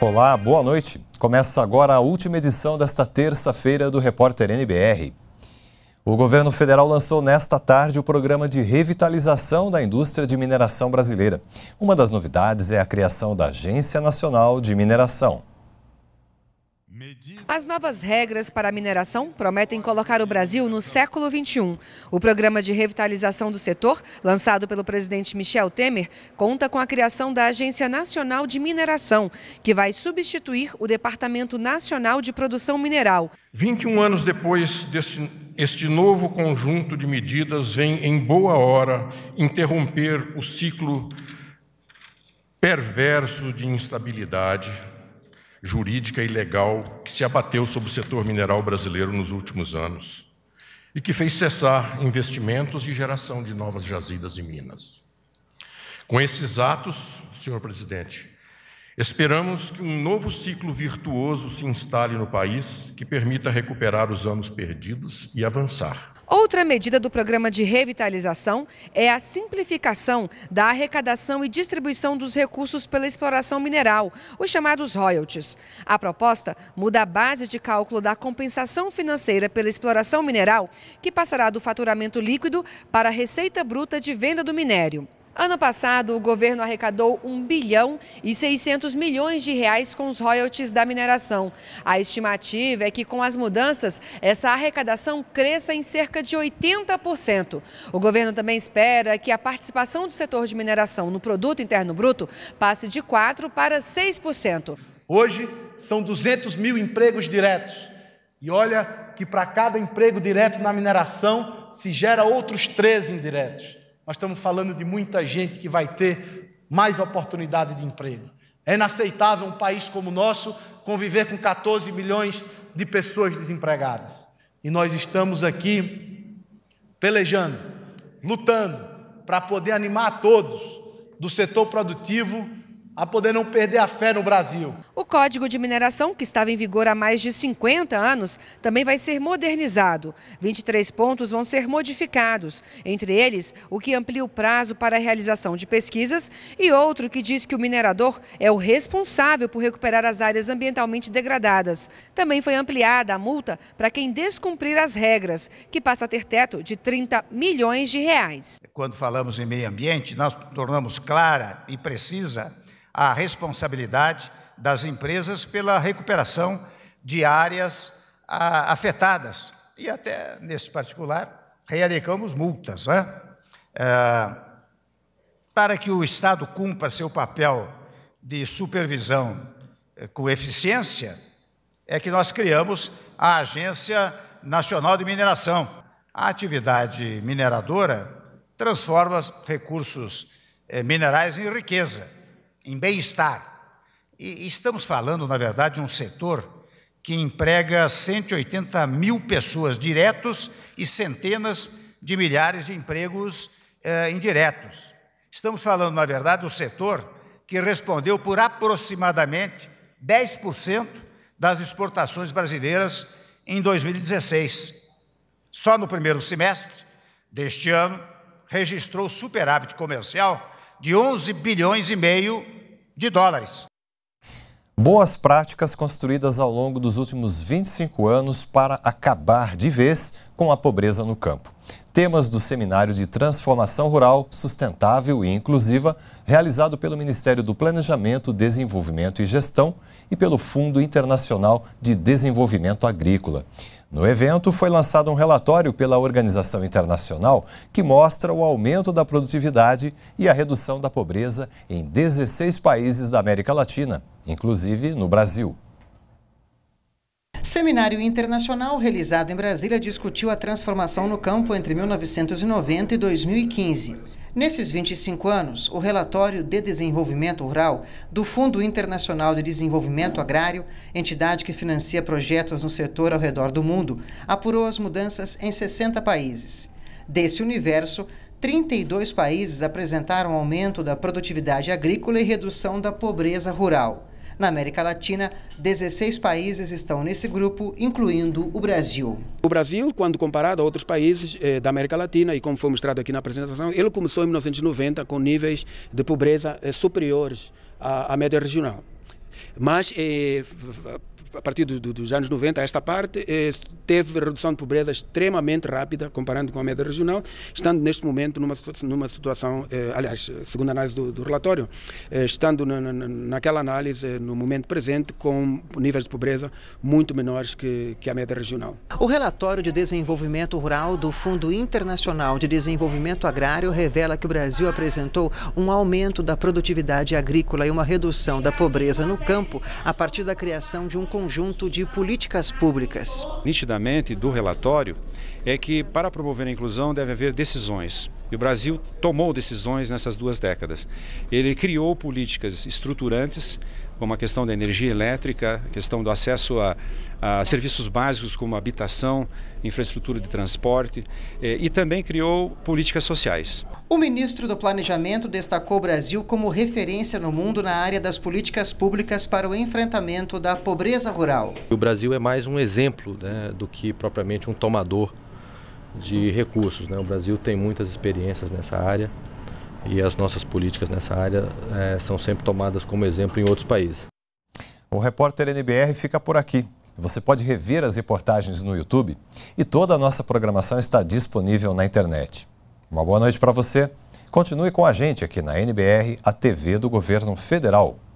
Olá, boa noite. Começa agora a última edição desta terça-feira do Repórter NBR. O governo federal lançou nesta tarde o programa de revitalização da indústria de mineração brasileira. Uma das novidades é a criação da Agência Nacional de Mineração. As novas regras para a mineração prometem colocar o Brasil no século XXI. O programa de revitalização do setor, lançado pelo presidente Michel Temer, conta com a criação da Agência Nacional de Mineração, que vai substituir o Departamento Nacional de Produção Mineral. 21 anos depois, deste, este novo conjunto de medidas vem, em boa hora, interromper o ciclo perverso de instabilidade jurídica e legal que se abateu sobre o setor mineral brasileiro nos últimos anos e que fez cessar investimentos e geração de novas jazidas em Minas. Com esses atos, senhor presidente, Esperamos que um novo ciclo virtuoso se instale no país, que permita recuperar os anos perdidos e avançar. Outra medida do programa de revitalização é a simplificação da arrecadação e distribuição dos recursos pela exploração mineral, os chamados royalties. A proposta muda a base de cálculo da compensação financeira pela exploração mineral, que passará do faturamento líquido para a receita bruta de venda do minério. Ano passado, o governo arrecadou 1 bilhão e 600 milhões de reais com os royalties da mineração. A estimativa é que, com as mudanças, essa arrecadação cresça em cerca de 80%. O governo também espera que a participação do setor de mineração no produto interno bruto passe de 4% para 6%. Hoje, são 200 mil empregos diretos. E olha que para cada emprego direto na mineração se gera outros 13 indiretos. Nós estamos falando de muita gente que vai ter mais oportunidade de emprego. É inaceitável um país como o nosso conviver com 14 milhões de pessoas desempregadas. E nós estamos aqui pelejando, lutando para poder animar a todos do setor produtivo a poder não perder a fé no Brasil, Código de Mineração, que estava em vigor há mais de 50 anos, também vai ser modernizado. 23 pontos vão ser modificados, entre eles o que amplia o prazo para a realização de pesquisas e outro que diz que o minerador é o responsável por recuperar as áreas ambientalmente degradadas. Também foi ampliada a multa para quem descumprir as regras, que passa a ter teto de 30 milhões de reais. Quando falamos em meio ambiente, nós tornamos clara e precisa a responsabilidade das empresas pela recuperação de áreas afetadas. E até, neste particular, realicamos multas. Né? É, para que o Estado cumpra seu papel de supervisão eh, com eficiência, é que nós criamos a Agência Nacional de Mineração. A atividade mineradora transforma recursos eh, minerais em riqueza, em bem-estar. E estamos falando, na verdade, de um setor que emprega 180 mil pessoas diretos e centenas de milhares de empregos eh, indiretos. Estamos falando, na verdade, do setor que respondeu por aproximadamente 10% das exportações brasileiras em 2016. Só no primeiro semestre deste ano, registrou superávit comercial de 11 bilhões e meio de dólares, Boas práticas construídas ao longo dos últimos 25 anos para acabar de vez com a pobreza no campo. Temas do Seminário de Transformação Rural Sustentável e Inclusiva, realizado pelo Ministério do Planejamento, Desenvolvimento e Gestão e pelo Fundo Internacional de Desenvolvimento Agrícola. No evento, foi lançado um relatório pela organização internacional que mostra o aumento da produtividade e a redução da pobreza em 16 países da América Latina, inclusive no Brasil. Seminário internacional realizado em Brasília discutiu a transformação no campo entre 1990 e 2015. Nesses 25 anos, o relatório de desenvolvimento rural do Fundo Internacional de Desenvolvimento Agrário, entidade que financia projetos no setor ao redor do mundo, apurou as mudanças em 60 países. Desse universo, 32 países apresentaram aumento da produtividade agrícola e redução da pobreza rural. Na América Latina, 16 países estão nesse grupo, incluindo o Brasil. O Brasil, quando comparado a outros países eh, da América Latina, e como foi mostrado aqui na apresentação, ele começou em 1990 com níveis de pobreza eh, superiores à, à média regional mas eh, a partir do, do, dos anos 90 a esta parte, eh, teve redução de pobreza extremamente rápida, comparando com a média regional, estando neste momento numa, numa situação, eh, aliás, segundo a análise do, do relatório, eh, estando na, na, naquela análise, eh, no momento presente, com níveis de pobreza muito menores que, que a média regional. O relatório de desenvolvimento rural do Fundo Internacional de Desenvolvimento Agrário revela que o Brasil apresentou um aumento da produtividade agrícola e uma redução da pobreza no campo a partir da criação de um conjunto de políticas públicas. Nitidamente, do relatório, é que para promover a inclusão deve haver decisões. E o Brasil tomou decisões nessas duas décadas. Ele criou políticas estruturantes, como a questão da energia elétrica, a questão do acesso a, a serviços básicos como habitação, infraestrutura de transporte, eh, e também criou políticas sociais. O ministro do Planejamento destacou o Brasil como referência no mundo na área das políticas públicas para o enfrentamento da pobreza rural. O Brasil é mais um exemplo né, do que propriamente um tomador de recursos. Né? O Brasil tem muitas experiências nessa área e as nossas políticas nessa área é, são sempre tomadas como exemplo em outros países. O repórter NBR fica por aqui. Você pode rever as reportagens no YouTube e toda a nossa programação está disponível na internet. Uma boa noite para você. Continue com a gente aqui na NBR, a TV do Governo Federal.